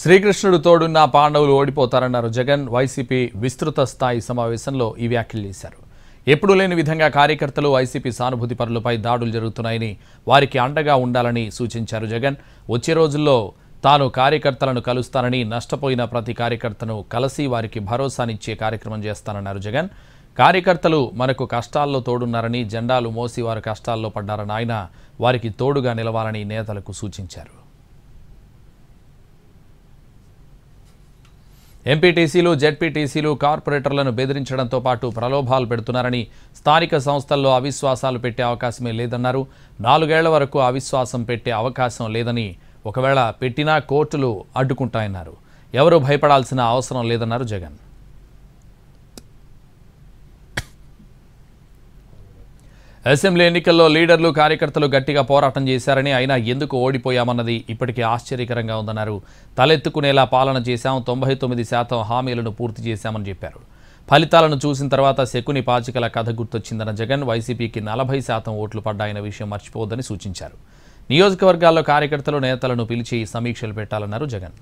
శ్రీకృష్ణుడు తోడున్న పాండవులు ఓడిపోతారన్నారు జగన్ వైసీపీ విస్తృత స్థాయి సమావేశంలో ఈ వ్యాఖ్యలు చేశారు ఎప్పుడూ లేని విధంగా కార్యకర్తలు వైసీపీ సానుభూతి పరులపై దాడులు జరుగుతున్నాయని వారికి అండగా ఉండాలని సూచించారు జగన్ వచ్చే రోజుల్లో తాను కార్యకర్తలను కలుస్తానని నష్టపోయిన ప్రతి కార్యకర్తను కలిసి వారికి భరోసానిచ్చే కార్యక్రమం చేస్తానన్నారు జగన్ కార్యకర్తలు మనకు కష్టాల్లో తోడున్నారని జెండాలు మోసి వారు కష్టాల్లో పడ్డారని ఆయన వారికి తోడుగా నిలవాలని నేతలకు సూచించారు ఎంపీటీసీలు జెడ్పీటీసీలు కార్పొరేటర్లను బెదిరించడంతో పాటు ప్రలోభాలు పెడుతున్నారని స్థానిక సంస్థల్లో అవిశ్వాసాలు పెట్టే అవకాశమే లేదన్నారు నాలుగేళ్ల వరకు అవిశ్వాసం పెట్టే అవకాశం లేదని ఒకవేళ పెట్టినా కోర్టులు అడ్డుకుంటాయన్నారు ఎవరు భయపడాల్సిన అవసరం లేదన్నారు జగన్ అసెంబ్లీ ఎన్నికల్లో లీడర్లు కార్యకర్తలు గట్టిగా పోరాటం చేశారని అయినా ఎందుకు ఓడిపోయామన్నది ఇప్పటికీ ఆశ్చర్యకరంగా ఉందన్నారు తలెత్తుకునేలా పాలన చేశాం తొంభై తొమ్మిది శాతం హామీలను పూర్తి చేశామని చెప్పారు ఫలితాలను చూసిన తర్వాత శకుని పాచికల కథ గుర్తొచ్చిందన్న జగన్ వైసీపీకి నలభై శాతం ఓట్లు పడ్డాయన్న విషయం మర్చిపోవద్దని సూచించారు నియోజకవర్గాల్లో కార్యకర్తలు నేతలను పిలిచి సమీక్షలు పెట్టాలన్నారు జగన్